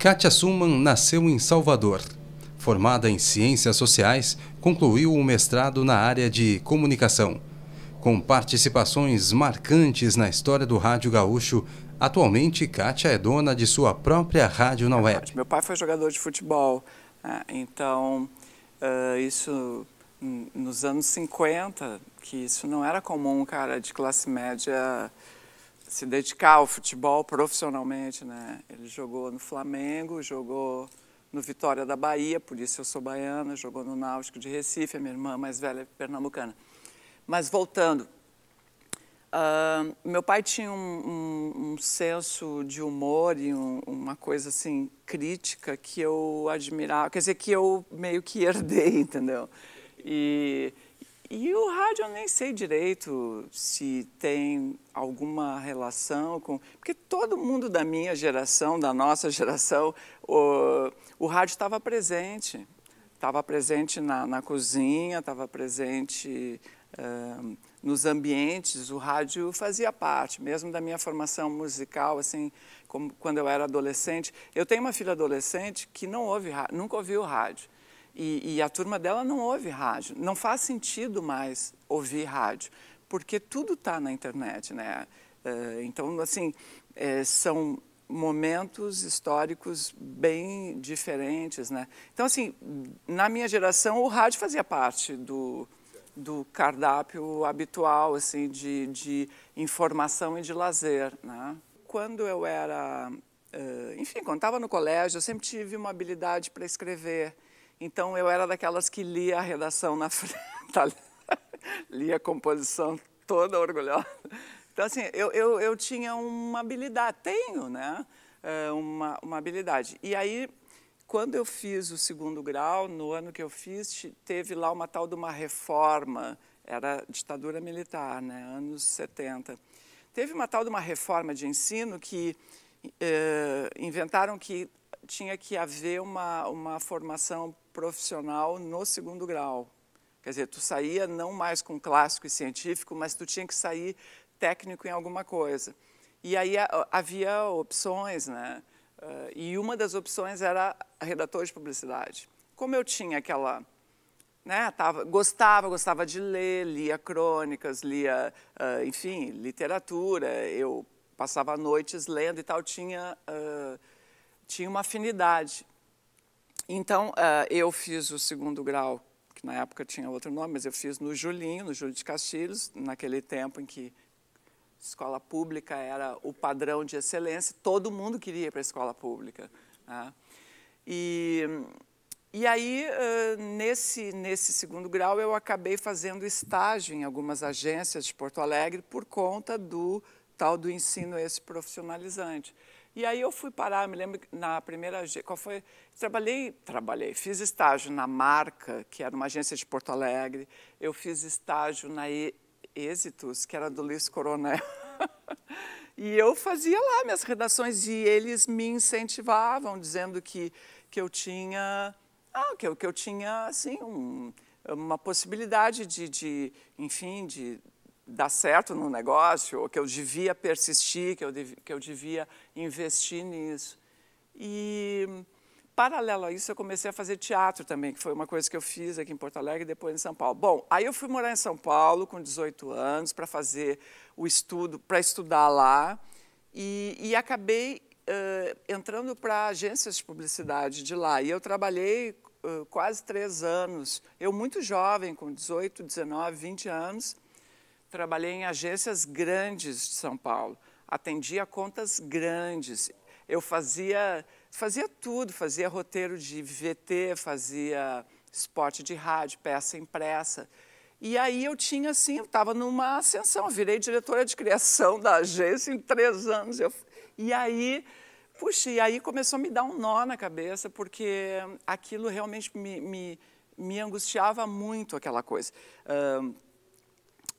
Katia Suman nasceu em Salvador. Formada em Ciências Sociais, concluiu o mestrado na área de Comunicação. Com participações marcantes na história do rádio gaúcho, atualmente Kátia é dona de sua própria rádio na é web. Meu pai foi jogador de futebol, né? então eh, isso nos anos 50, que isso não era comum, cara de classe média se dedicar ao futebol profissionalmente, né? Ele jogou no Flamengo, jogou no Vitória da Bahia, por isso eu sou baiana, jogou no Náutico de Recife, a minha irmã mais velha é pernambucana. Mas voltando, uh, meu pai tinha um, um, um, senso de humor e um, uma coisa assim crítica que eu admirava, quer dizer que eu meio que herdei, entendeu? E e o rádio eu nem sei direito se tem alguma relação com. Porque todo mundo da minha geração, da nossa geração, o, o rádio estava presente. Estava presente na, na cozinha, estava presente uh, nos ambientes, o rádio fazia parte, mesmo da minha formação musical, assim, como quando eu era adolescente. Eu tenho uma filha adolescente que não ouve, nunca ouviu rádio. E, e a turma dela não ouve rádio. Não faz sentido mais ouvir rádio, porque tudo está na internet, né? Eh, então, assim, eh, são momentos históricos bem diferentes, né? Então, assim, na minha geração, o rádio fazia parte do, do cardápio habitual, assim, de, de informação e de lazer, né? Quando eu era... Eh, enfim, quando estava no colégio, eu sempre tive uma habilidade para escrever. Então eu era daquelas que lia a redação na frente, tá lia a composição toda orgulhosa. Então, assim, eu, eu, eu tinha uma habilidade, tenho, né? É, uma, uma habilidade. E aí, quando eu fiz o segundo grau, no ano que eu fiz, teve lá uma tal de uma reforma, era ditadura militar, né? Anos 70. Teve uma tal de uma reforma de ensino que eh, inventaram que tinha que haver uma, uma formação profissional no segundo grau. Quer dizer, tu saía não mais com clássico e científico, mas tu tinha que sair técnico em alguma coisa. E aí havia opções, né? Ah, e uma das opções era redator de publicidade. Como eu tinha aquela né, tava, gostava, gostava de ler, lia crônicas, lia, uh, enfim, literatura. Eu passava noites lendo e tal, tinha uh, tinha uma afinidade. Então, eh, eu fiz o segundo grau, que na época tinha outro nome, mas eu fiz no Julinho, no Júlio de Castilhos, naquele tempo em que escola pública era o padrão de excelência, todo mundo queria ir para a escola pública. Né? E, e aí, eh, nesse, nesse segundo grau, eu acabei fazendo estágio em algumas agências de Porto Alegre por conta do tal do ensino esse profissionalizante. E aí eu fui parar, me lembro na primeira, qual foi? Trabalhei, trabalhei, fiz estágio na Marca, que era uma agência de Porto Alegre. Eu fiz estágio na e Êxitos, que era do Luiz Coronel. e eu fazia lá minhas redações e eles me incentivavam, dizendo que, que eu tinha, ah, que, eu, que eu tinha, assim, um, uma possibilidade de, de enfim, de dar certo no negócio, ou que eu devia persistir, que eu, devia, que eu devia investir nisso. E, paralelo a isso, eu comecei a fazer teatro também, que foi uma coisa que eu fiz aqui em Porto Alegre e depois em São Paulo. Bom, aí eu fui morar em São Paulo com 18 anos para fazer o estudo, para estudar lá, e, e acabei uh, entrando para agências de publicidade de lá. E eu trabalhei uh, quase três anos, eu muito jovem, com 18, 19, 20 anos, Trabalhei em agências grandes de São Paulo, atendia contas grandes. Eu fazia, fazia tudo, fazia roteiro de VT, fazia esporte de rádio, peça impressa. E aí eu tinha assim, eu estava numa ascensão, eu virei diretora de criação da agência em três anos. Eu, e aí, puxa, e aí começou a me dar um nó na cabeça, porque aquilo realmente me, me, me angustiava muito, aquela coisa. Uh,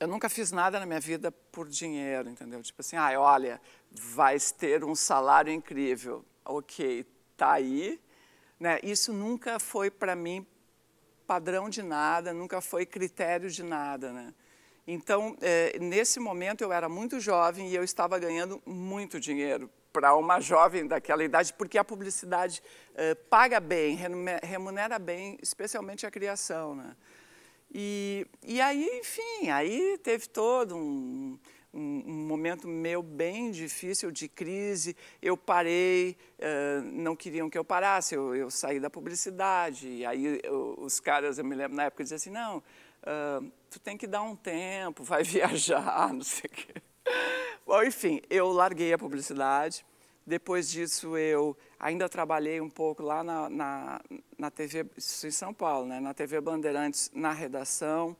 eu nunca fiz nada na minha vida por dinheiro, entendeu? Tipo assim, ah, olha, vais ter um salário incrível. Ok, tá aí. Né? Isso nunca foi para mim padrão de nada, nunca foi critério de nada, né? Então, é, nesse momento eu era muito jovem e eu estava ganhando muito dinheiro para uma jovem daquela idade, porque a publicidade é, paga bem, remunera bem, especialmente a criação, né? E, e aí, enfim, aí teve todo um, um, um, momento meu bem difícil de crise. Eu parei, uh, não queriam que eu parasse, eu, eu saí da publicidade. E aí eu, os caras, eu me lembro na época, diziam assim, não, uh, tu tem que dar um tempo, vai viajar, não sei o quê. Bom, enfim, eu larguei a publicidade. Depois disso, eu Ainda trabalhei um pouco lá na, na, na TV, isso em São Paulo, né? na TV Bandeirantes, na redação.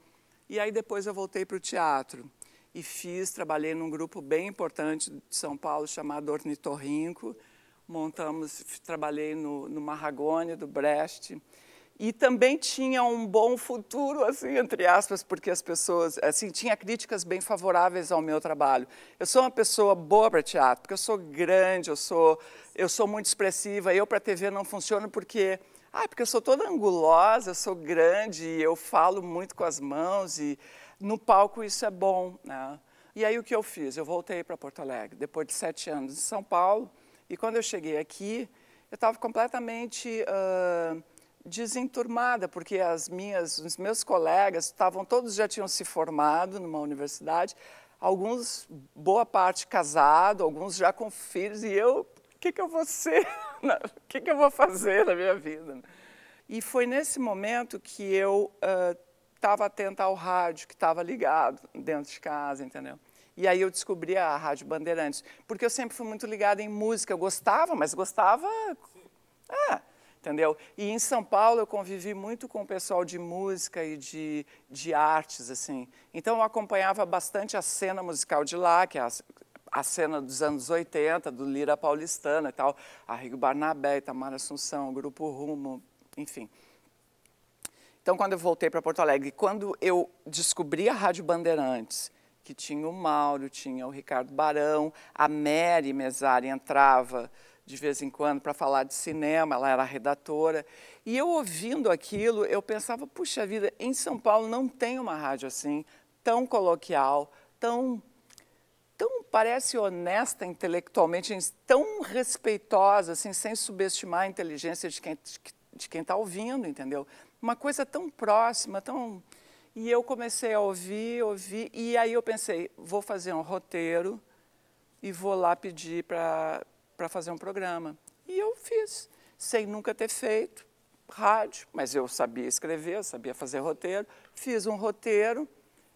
E aí depois eu voltei para o teatro e fiz, trabalhei num grupo bem importante de São Paulo chamado Ornitorrinco. Montamos, trabalhei no, no do Brest e também tinha um bom futuro, assim, entre aspas, porque as pessoas, assim, tinha críticas bem favoráveis ao meu trabalho. Eu sou uma pessoa boa para teatro, porque eu sou grande, eu sou, eu sou muito expressiva, eu para TV não funciona porque, ah, porque eu sou toda angulosa, eu sou grande, eu falo muito com as mãos e no palco isso é bom, né? E aí o que eu fiz? Eu voltei para Porto Alegre, depois de sete anos em São Paulo, e quando eu cheguei aqui, eu estava completamente... Uh, desenturmada, porque as minhas, os meus colegas estavam todos já tinham se formado numa universidade, alguns boa parte casado, alguns já com filhos e eu, o que que eu vou ser? O né? que que eu vou fazer na minha vida? E foi nesse momento que eu estava uh, atenta ao rádio que estava ligado dentro de casa, entendeu? E aí eu descobri a Rádio Bandeirantes, porque eu sempre fui muito ligada em música, eu gostava, mas gostava ah, entendeu? E em São Paulo eu convivi muito com o pessoal de música e de, de artes, assim. Então eu acompanhava bastante a cena musical de lá, que é a, a cena dos anos 80, do Lira Paulistana e tal, Arrigo Barnabé, Tamara Assunção, Grupo Rumo, enfim. Então, quando eu voltei para Porto Alegre, quando eu descobri a Rádio Bandeirantes, que tinha o Mauro, tinha o Ricardo Barão, a Mary Mesari entrava, de vez em quando para falar de cinema, ela era redatora. E eu ouvindo aquilo, eu pensava, puxa vida, em São Paulo não tem uma rádio assim, tão coloquial, tão tão parece honesta intelectualmente, tão respeitosa, assim, sem subestimar a inteligência de quem de quem está ouvindo, entendeu? Uma coisa tão próxima, tão e eu comecei a ouvir, ouvir, e aí eu pensei, vou fazer um roteiro e vou lá pedir para para fazer um programa. E eu fiz, sem nunca ter feito rádio, mas eu sabia escrever, eu sabia fazer roteiro. Fiz um roteiro.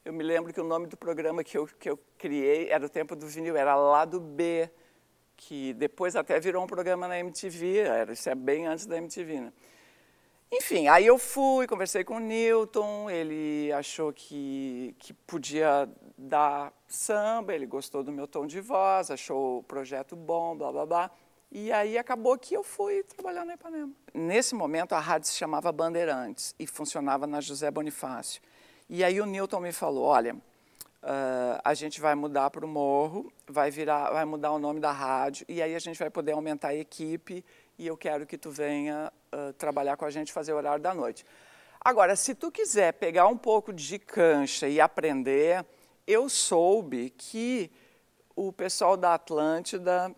Eu me lembro que o nome do programa que eu, que eu criei era o Tempo do Vinil, era Lado B, que depois até virou um programa na MTV, era, isso é bem antes da MTV, né? Enfim, aí eu fui, conversei com o Newton, ele achou que, que podia dar samba, ele gostou do meu tom de voz, achou o projeto bom, blá blá blá. E aí acabou que eu fui trabalhar na Ipanema. Nesse momento a rádio se chamava Bandeirantes e funcionava na José Bonifácio. E aí o Newton me falou, olha, uh, a gente vai mudar para o morro, vai virar, vai mudar o nome da rádio e aí a gente vai poder aumentar a equipe e eu quero que tu venha trabalhar com a gente, fazer o horário da noite. Agora, se tu quiser pegar um pouco de cancha e aprender, eu soube que o pessoal da Atlântida,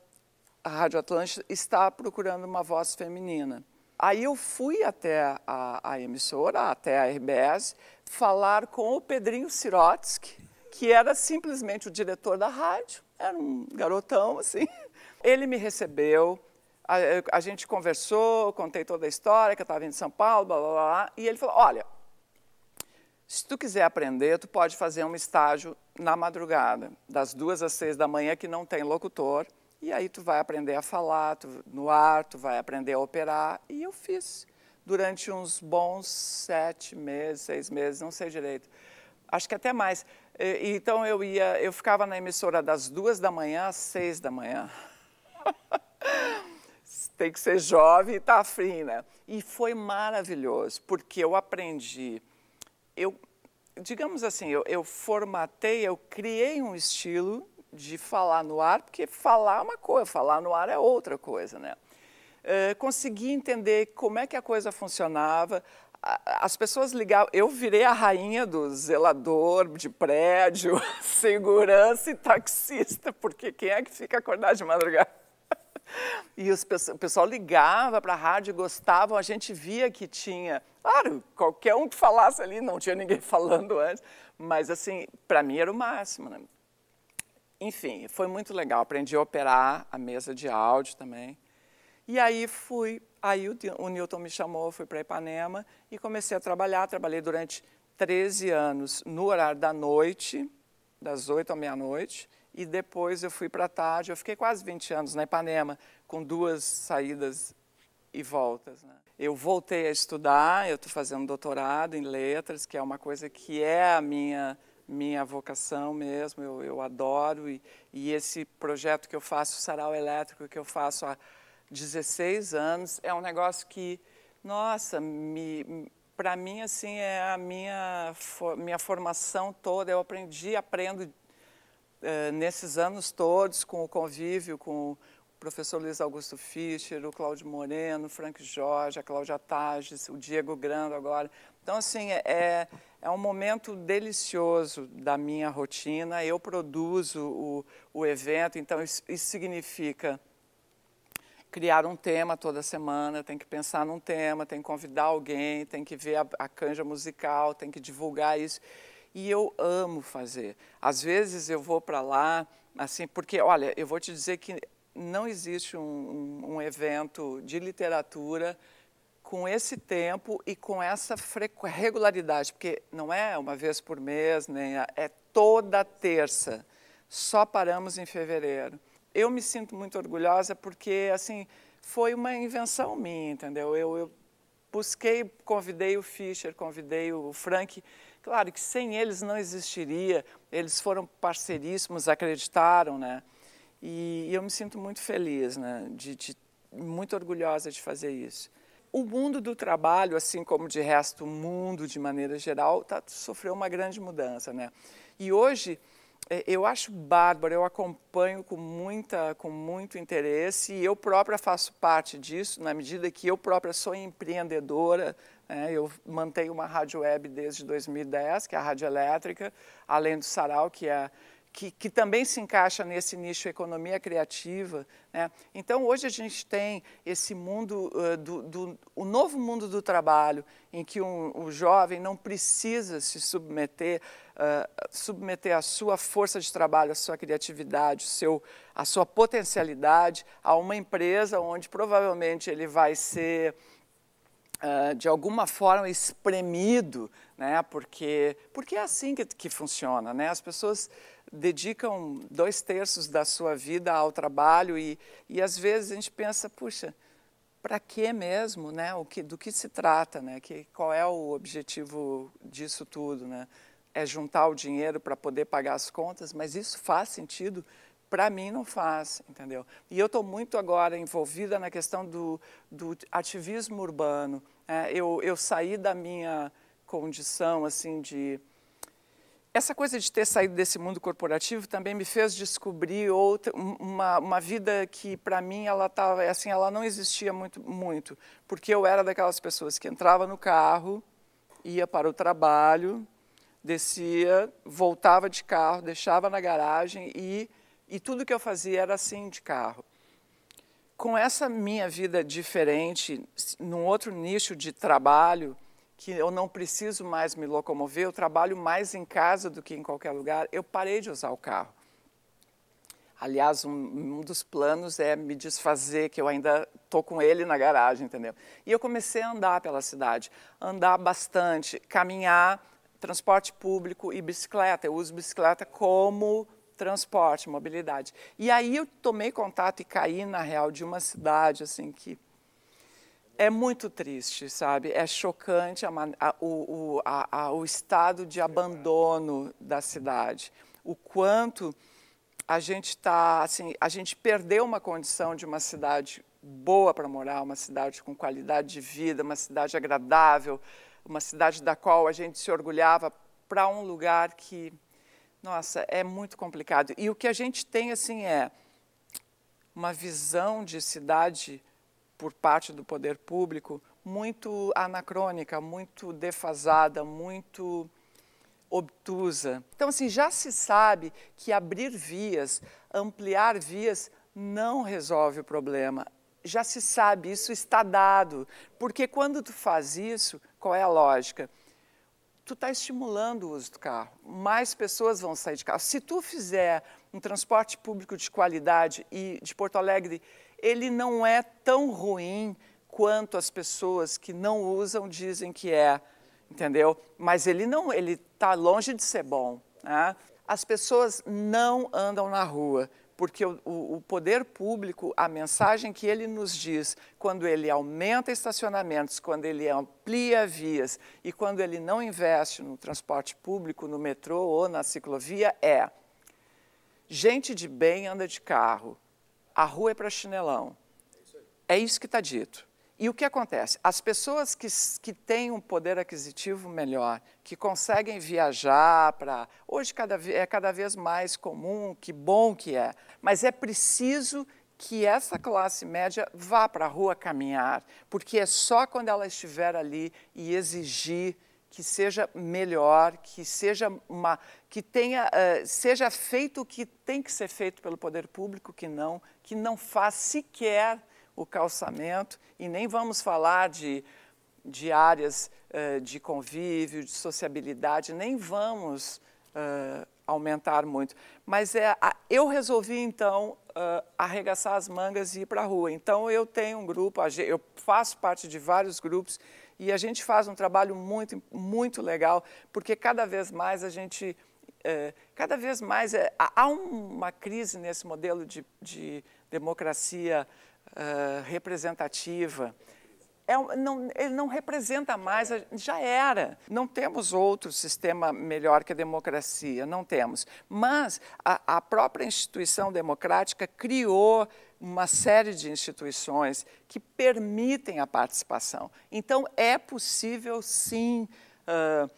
a Rádio Atlântida, está procurando uma voz feminina. Aí eu fui até a, a emissora, até a RBS, falar com o Pedrinho Sirotsky, que era simplesmente o diretor da rádio, era um garotão assim. Ele me recebeu, a, a gente conversou, contei toda a história, que eu estava vindo de São Paulo, blá, blá, blá, e ele falou, olha, se tu quiser aprender, tu pode fazer um estágio na madrugada, das duas às seis da manhã, que não tem locutor, e aí tu vai aprender a falar tu, no ar, tu vai aprender a operar, e eu fiz durante uns bons sete meses, seis meses, não sei direito, acho que até mais. E, então eu ia, eu ficava na emissora das duas da manhã às seis da manhã. tem que ser jovem e tá afim, né? E foi maravilhoso, porque eu aprendi, eu, digamos assim, eu, eu formatei, eu criei um estilo de falar no ar, porque falar é uma coisa, falar no ar é outra coisa, né? Eh, consegui entender como é que a coisa funcionava, as pessoas ligavam, eu virei a rainha do zelador de prédio, segurança e taxista, porque quem é que fica acordado de madrugada? E os, o pessoal ligava para a rádio, gostavam, a gente via que tinha. Claro, qualquer um que falasse ali, não tinha ninguém falando antes, mas assim, para mim era o máximo. Né? Enfim, foi muito legal. Aprendi a operar a mesa de áudio também. E aí fui, aí o, o Newton me chamou, fui para Ipanema e comecei a trabalhar. Trabalhei durante 13 anos no horário da noite, das 8 à meia-noite, e depois eu fui para a tarde. Eu fiquei quase 20 anos na Ipanema, com duas saídas e voltas. Né? Eu voltei a estudar, eu estou fazendo doutorado em letras, que é uma coisa que é a minha minha vocação mesmo, eu, eu adoro, e, e esse projeto que eu faço, o Sarau Elétrico, que eu faço há 16 anos, é um negócio que, nossa, me, para mim assim é a minha minha formação toda eu aprendi aprendo eh, nesses anos todos, com o convívio com o professor Luiz Augusto Fischer, o Cláudio Moreno, o Frank Jorge, a Cláudia Tages, o Diego Grando agora. Então, assim, é, é um momento delicioso da minha rotina. Eu produzo o, o evento, então isso, isso significa criar um tema toda semana, tem que pensar num tema, tem que convidar alguém, tem que ver a, a canja musical, tem que divulgar isso e eu amo fazer. Às vezes eu vou para lá, assim, porque, olha, eu vou te dizer que não existe um, um, um evento de literatura com esse tempo e com essa regularidade, porque não é uma vez por mês, nem é toda terça. Só paramos em fevereiro. Eu me sinto muito orgulhosa porque assim foi uma invenção minha, entendeu? Eu, eu busquei, convidei o Fischer, convidei o Frank Claro que sem eles não existiria, eles foram parceiríssimos, acreditaram, né? E, eu me sinto muito feliz, né? De, de, muito orgulhosa de fazer isso. O mundo do trabalho, assim como de resto o mundo de maneira geral, tá, sofreu uma grande mudança, né? E hoje é, eu acho bárbaro, eu acompanho com, muita, com muito interesse e eu própria faço parte disso, na medida que eu própria sou empreendedora. Né? Eu mantenho uma rádio web desde 2010, que é a Rádio Elétrica, além do Sarau, que é que, que, também se encaixa nesse nicho economia criativa. Né? Então, hoje a gente tem esse mundo, uh, do, do, o novo mundo do trabalho, em que um, o jovem não precisa se submeter, uh, submeter a sua força de trabalho, a sua criatividade, o seu, a sua potencialidade a uma empresa onde provavelmente ele vai ser. Uh, de alguma forma espremido, né? porque, porque é assim que, que funciona. Né? As pessoas dedicam dois terços da sua vida ao trabalho e, e às vezes a gente pensa, puxa, para que mesmo, né? O que, do que se trata, né? Que, qual é o objetivo disso tudo, né? É juntar o dinheiro para poder pagar as contas, mas isso faz sentido? Para mim não faz, entendeu? E eu estou muito agora envolvida na questão do, do ativismo urbano. Né? Eu, eu saí da minha condição, assim, de essa coisa de ter saído desse mundo corporativo também me fez descobrir outra, uma, uma vida que para mim ela tava assim, ela não existia muito muito, porque eu era daquelas pessoas que entrava no carro, ia para o trabalho, descia, voltava de carro, deixava na garagem e e tudo que eu fazia era assim de carro. Com essa minha vida diferente, num outro nicho de trabalho, que eu não preciso mais me locomover, eu trabalho mais em casa do que em qualquer lugar, eu parei de usar o carro. Aliás, um, um dos planos é me desfazer, que eu ainda estou com ele na garagem, entendeu? E eu comecei a andar pela cidade, andar bastante, caminhar, transporte público e bicicleta. Eu uso bicicleta como transporte, mobilidade. E aí eu tomei contato e caí na real de uma cidade assim que é muito triste, sabe? É chocante a, a, o, a, o, estado de abandono da cidade. O quanto a gente está, assim, a gente perdeu uma condição de uma cidade boa para morar, uma cidade com qualidade de vida, uma cidade agradável, uma cidade da qual a gente se orgulhava para um lugar que, nossa, é muito complicado. E o que a gente tem, assim, é uma visão de cidade por parte do poder público muito anacrônica, muito defasada, muito obtusa. Então, assim, já se sabe que abrir vias, ampliar vias, não resolve o problema. Já se sabe, isso está dado. Porque quando tu faz isso, qual é a lógica? Tu está estimulando o uso do carro. Mais pessoas vão sair de carro. Se tu fizer um transporte público de qualidade e de Porto Alegre ele não é tão ruim quanto as pessoas que não usam dizem que é, entendeu? Mas ele não, ele está longe de ser bom. Né? As pessoas não andam na rua porque o, o, poder público, a mensagem que ele nos diz, quando ele aumenta estacionamentos, quando ele amplia vias e quando ele não investe no transporte público, no metrô ou na ciclovia, é: gente de bem anda de carro, a rua é para chinelão. É isso que está dito. E o que acontece? As pessoas que, que têm um poder aquisitivo melhor, que conseguem viajar para. Hoje cada, é cada vez mais comum, que bom que é, mas é preciso que essa classe média vá para a rua caminhar, porque é só quando ela estiver ali e exigir que seja melhor, que seja uma que tenha eh, seja feito o que tem que ser feito pelo poder público, que não, que não faz sequer o calçamento e nem vamos falar de, de áreas eh, de convívio, de sociabilidade, nem vamos eh, aumentar muito. Mas é, eu resolvi então arregaçar as mangas e ir para a rua. Então eu tenho um grupo, eu faço parte de vários grupos e a gente faz um trabalho muito muito legal porque cada vez mais a gente é, cada vez mais é, há uma crise nesse modelo de, de democracia é, representativa. É, não, ele não representa mais, já era. Não temos outro sistema melhor que a democracia, não temos. Mas a, a própria instituição democrática criou uma série de instituições que permitem a participação. Então, é possível, sim, uh,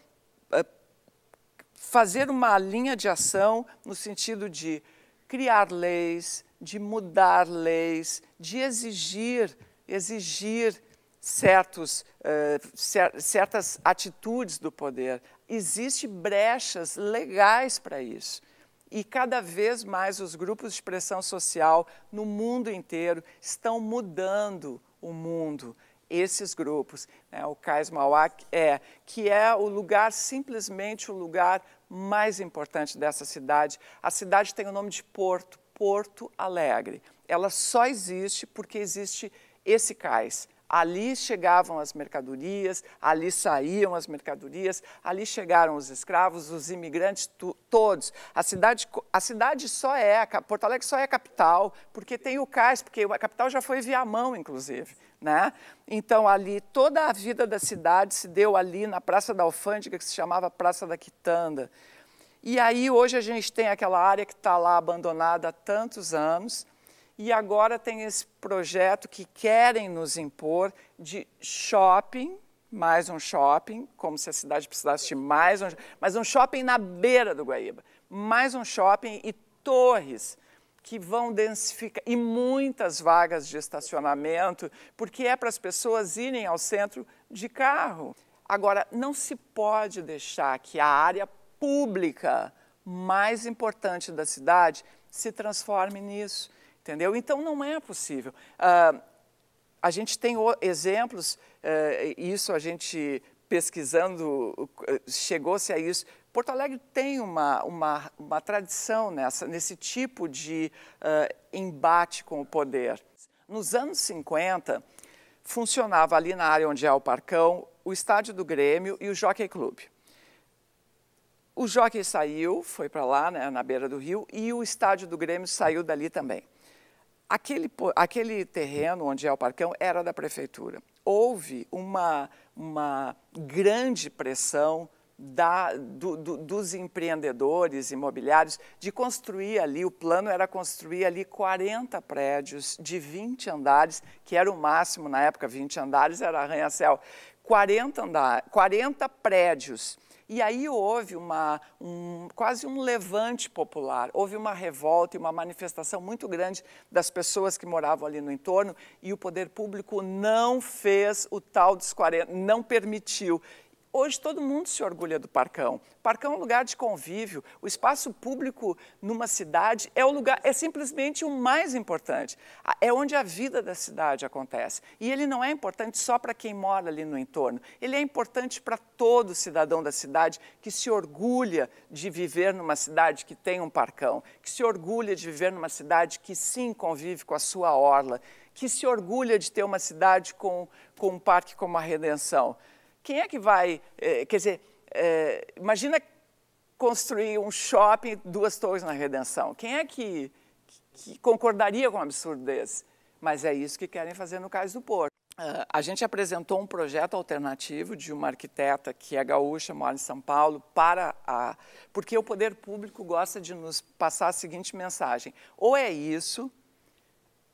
fazer uma linha de ação no sentido de criar leis, de mudar leis, de exigir, exigir certos, eh, certas atitudes do poder. Existem brechas legais para isso. E cada vez mais os grupos de pressão social no mundo inteiro estão mudando o mundo esses grupos. Né? O Cais Mauá, é, que é o lugar, simplesmente o lugar mais importante dessa cidade. A cidade tem o nome de Porto, Porto Alegre. Ela só existe porque existe esse cais. Ali chegavam as mercadorias, ali saíam as mercadorias, ali chegaram os escravos, os imigrantes tu, todos. A cidade, a cidade só é, Porto Alegre só é a capital, porque tem o cais, porque a capital já foi via mão, inclusive. Né? Então, ali, toda a vida da cidade se deu ali na Praça da Alfândega, que se chamava Praça da Quitanda. E aí, hoje, a gente tem aquela área que está lá abandonada há tantos anos, e agora tem esse projeto que querem nos impor de shopping, mais um shopping, como se a cidade precisasse de mais um, mas um shopping na beira do Guaíba, mais um shopping e torres que vão densificar e muitas vagas de estacionamento, porque é para as pessoas irem ao centro de carro. Agora, não se pode deixar que a área pública mais importante da cidade se transforme nisso. Entendeu? Então, não é possível. Ah, a gente tem exemplos, eh, isso a gente pesquisando, chegou-se a isso. Porto Alegre tem uma, uma, uma tradição nessa, nesse tipo de uh, embate com o poder. Nos anos 50, funcionava ali na área onde é o Parcão, o estádio do Grêmio e o Jockey Club. O Jockey saiu, foi para lá, né, na beira do rio, e o estádio do Grêmio saiu dali também. Aquele, aquele terreno onde é o Parcão era da prefeitura. Houve uma, uma grande pressão da, do, do, dos empreendedores imobiliários de construir ali, o plano era construir ali 40 prédios de 20 andares, que era o máximo na época, 20 andares era arranha-céu, 40, andar, 40 prédios e aí houve uma, um, quase um levante popular, houve uma revolta e uma manifestação muito grande das pessoas que moravam ali no entorno e o poder público não fez o tal dos 40, não permitiu. Hoje todo mundo se orgulha do Parcão. Parcão é um lugar de convívio. O espaço público numa cidade é o lugar, é simplesmente o mais importante. É onde a vida da cidade acontece. E ele não é importante só para quem mora ali no entorno. Ele é importante para todo cidadão da cidade que se orgulha de viver numa cidade que tem um parcão, que se orgulha de viver numa cidade que sim convive com a sua orla, que se orgulha de ter uma cidade com, com um parque como a Redenção. Quem é que vai, eh, quer dizer, eh, imagina construir um shopping, duas torres na Redenção. Quem é que, que, concordaria com um absurdo desse? Mas é isso que querem fazer no caso do Porto. Ah, a gente apresentou um projeto alternativo de uma arquiteta que é gaúcha, mora em São Paulo, para a. Porque o poder público gosta de nos passar a seguinte mensagem: ou é isso,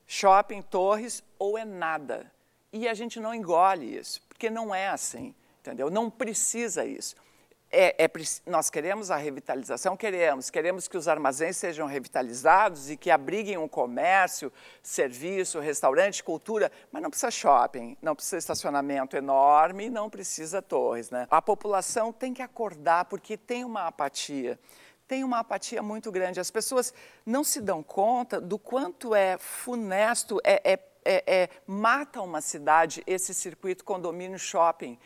shopping, torres, ou é nada. E a gente não engole isso porque não é assim, entendeu? Não precisa isso. É, é, nós queremos a revitalização, queremos, queremos que os armazéns sejam revitalizados e que abriguem um comércio, serviço, restaurante, cultura, mas não precisa shopping, não precisa estacionamento enorme, não precisa torres. Né? A população tem que acordar porque tem uma apatia, tem uma apatia muito grande. As pessoas não se dão conta do quanto é funesto, é, é é, é, mata uma cidade esse circuito condomínio shopping.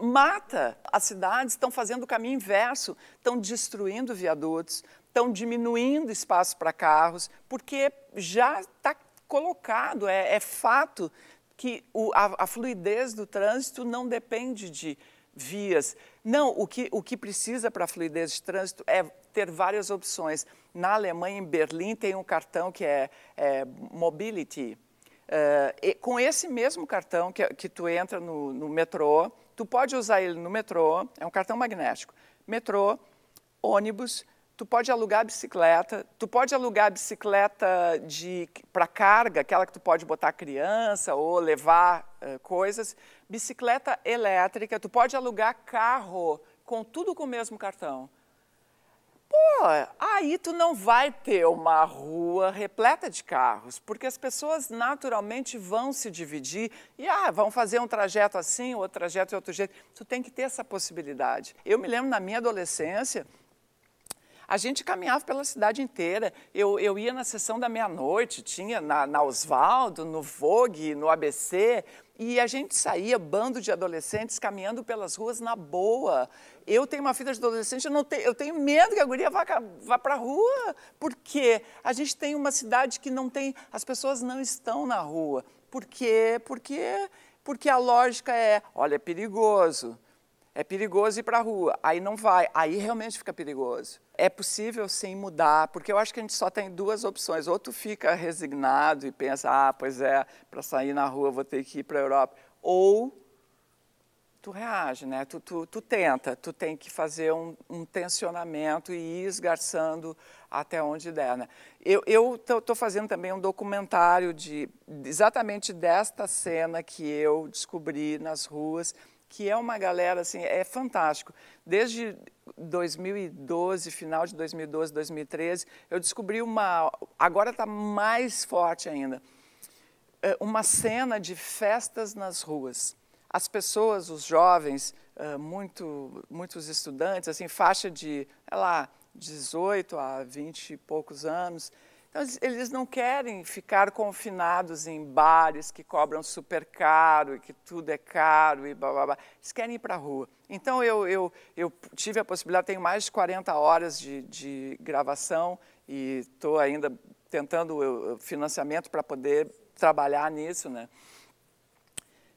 Mata. As cidades estão fazendo o caminho inverso, estão destruindo viadutos, estão diminuindo espaço para carros, porque já está colocado, é, é, fato que o, a, a fluidez do trânsito não depende de vias. Não, o que, o que precisa para a fluidez de trânsito é ter várias opções. Na Alemanha, em Berlim, tem um cartão que é, é Mobility, Uh, com esse mesmo cartão que, que tu entra no, no, metrô, tu pode usar ele no metrô, é um cartão magnético. Metrô, ônibus, tu pode alugar bicicleta, tu pode alugar bicicleta para carga, aquela que tu pode botar criança ou levar uh, coisas, bicicleta elétrica, tu pode alugar carro, com tudo com o mesmo cartão. Pô, aí tu não vai ter uma rua repleta de carros, porque as pessoas naturalmente vão se dividir e ah, vão fazer um trajeto assim, outro trajeto de outro jeito. Tu tem que ter essa possibilidade. Eu me lembro na minha adolescência, a gente caminhava pela cidade inteira. Eu, eu ia na sessão da meia-noite, tinha na, na Osvaldo, no Vogue, no ABC. E a gente saía, bando de adolescentes, caminhando pelas ruas na boa. Eu tenho uma filha de adolescente, eu, não tenho, eu tenho medo que a guria vá, vá para a rua, porque a gente tem uma cidade que não tem... As pessoas não estão na rua. Por quê? Porque, porque a lógica é, olha, é perigoso. É perigoso ir para a rua, aí não vai, aí realmente fica perigoso. É possível sim mudar, porque eu acho que a gente só tem duas opções. Ou tu fica resignado e pensa, ah, pois é, para sair na rua vou ter que ir para a Europa. Ou tu reage, né? Tu, tu, tu, tenta, tu tem que fazer um, um, tensionamento e ir esgarçando até onde der. Né? Eu estou fazendo também um documentário de exatamente desta cena que eu descobri nas ruas que é uma galera, assim, é fantástico. Desde 2012, final de 2012, 2013, eu descobri uma, agora está mais forte ainda, é, uma cena de festas nas ruas. As pessoas, os jovens, é, muito, muitos estudantes, assim, faixa de, sei lá, 18 a 20 e poucos anos, então, eles não querem ficar confinados em bares que cobram super caro e que tudo é caro e blá blá blá. Eles querem ir para a rua. Então, eu, eu, eu tive a possibilidade, tenho mais de 40 horas de, de gravação e estou ainda tentando financiamento para poder trabalhar nisso, né?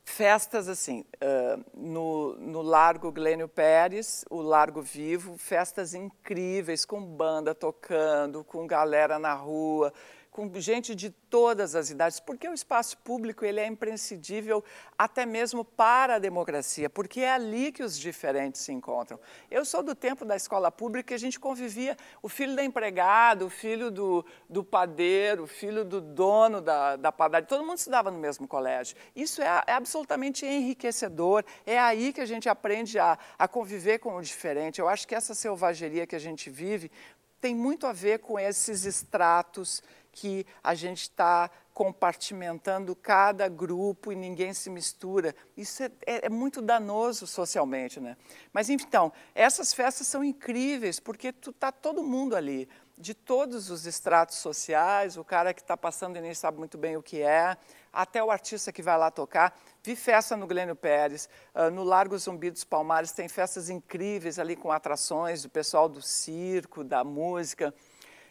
festas assim, uh, no, no Largo Glênio Pérez, o Largo Vivo, festas incríveis, com banda tocando, com galera na rua com gente de todas as idades, porque o espaço público ele é imprescindível até mesmo para a democracia, porque é ali que os diferentes se encontram. Eu sou do tempo da escola pública que a gente convivia o filho da empregada, o filho do, do padeiro, o filho do dono da, da padaria, todo mundo estudava no mesmo colégio. Isso é, é absolutamente enriquecedor, é aí que a gente aprende a, a conviver com o diferente. Eu acho que essa selvageria que a gente vive tem muito a ver com esses extratos que a gente está compartimentando cada grupo e ninguém se mistura. Isso é, é, é, muito danoso socialmente, né? Mas então, essas festas são incríveis porque tu tá todo mundo ali, de todos os estratos sociais, o cara que está passando e nem sabe muito bem o que é, até o artista que vai lá tocar. Vi festa no Glênio Pérez, ah, no Largo Zumbi dos Palmares tem festas incríveis ali com atrações, do pessoal do circo, da música.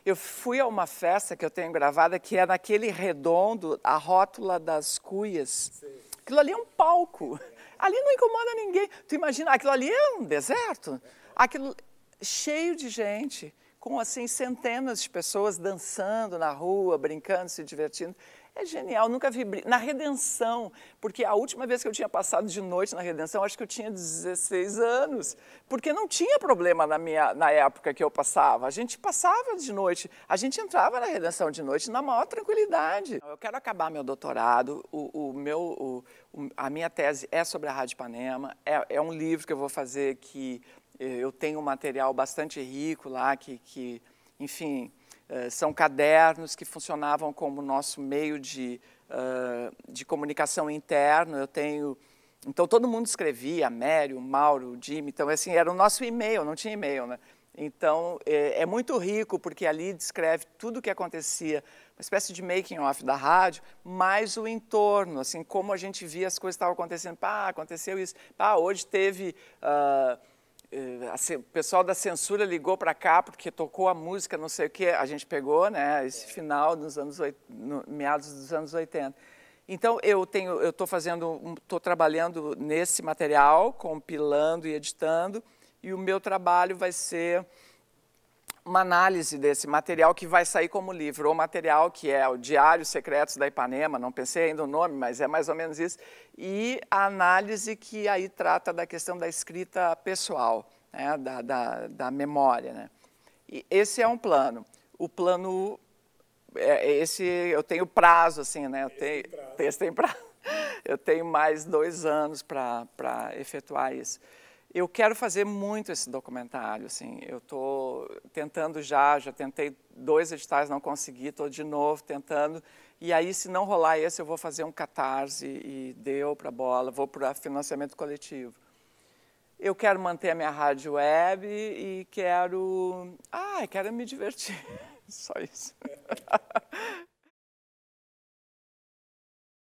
Eu fui a uma festa que eu tenho gravada, que é naquele redondo, a rótula das cuias. Sim. Aquilo ali é um palco. Ali não incomoda ninguém. Tu imagina, aquilo ali é um deserto. Aquilo cheio de gente, com assim centenas de pessoas dançando na rua, brincando, se divertindo. É genial, nunca vi briga. Na Redenção, porque a última vez que eu tinha passado de noite na Redenção, acho que eu tinha 16 anos, porque não tinha problema na, minha, na época que eu passava. A gente passava de noite, a gente entrava na Redenção de noite na maior tranquilidade. Eu quero acabar meu doutorado, o, o meu, o, a minha tese é sobre a Rádio Panema, é, é um livro que eu vou fazer que eh, eu tenho um material bastante rico lá, que, que enfim eh, são cadernos que funcionavam como nosso meio de, eh, de comunicação interno. Eu tenho. Então, todo mundo escrevia, Mério, Mauro, Jimmy. Então, assim, era o nosso e-mail, não tinha e-mail, né? Então, é, é, muito rico, porque ali descreve tudo o que acontecia, uma espécie de making-off da rádio, mais o entorno, assim, como a gente via as coisas estavam acontecendo. Pá, aconteceu isso. Pá, hoje teve... Uh, eh, o pessoal da censura ligou para cá porque tocou a música, não sei o que, a gente pegou, né, esse final dos anos no, meados dos anos 80. Então eu tenho, eu estou fazendo, estou trabalhando nesse material, compilando e editando, e o meu trabalho vai ser uma análise desse material que vai sair como livro. O material que é o Diário Secretos da Ipanema, não pensei ainda o nome, mas é mais ou menos isso. E a análise que aí trata da questão da escrita pessoal, né, da, da, da, memória. Né. E esse é um plano. O plano, é, esse eu tenho prazo, assim, né? Eu tenho, esse tem prazo. Eu tenho mais dois anos para efetuar isso. Eu quero fazer muito esse documentário, assim, eu estou tentando já, já tentei dois editais, não consegui, estou de novo tentando, e aí se não rolar esse, eu vou fazer um catarse e deu para bola, vou para financiamento coletivo. Eu quero manter a minha rádio web e quero, ah, quero me divertir, só isso.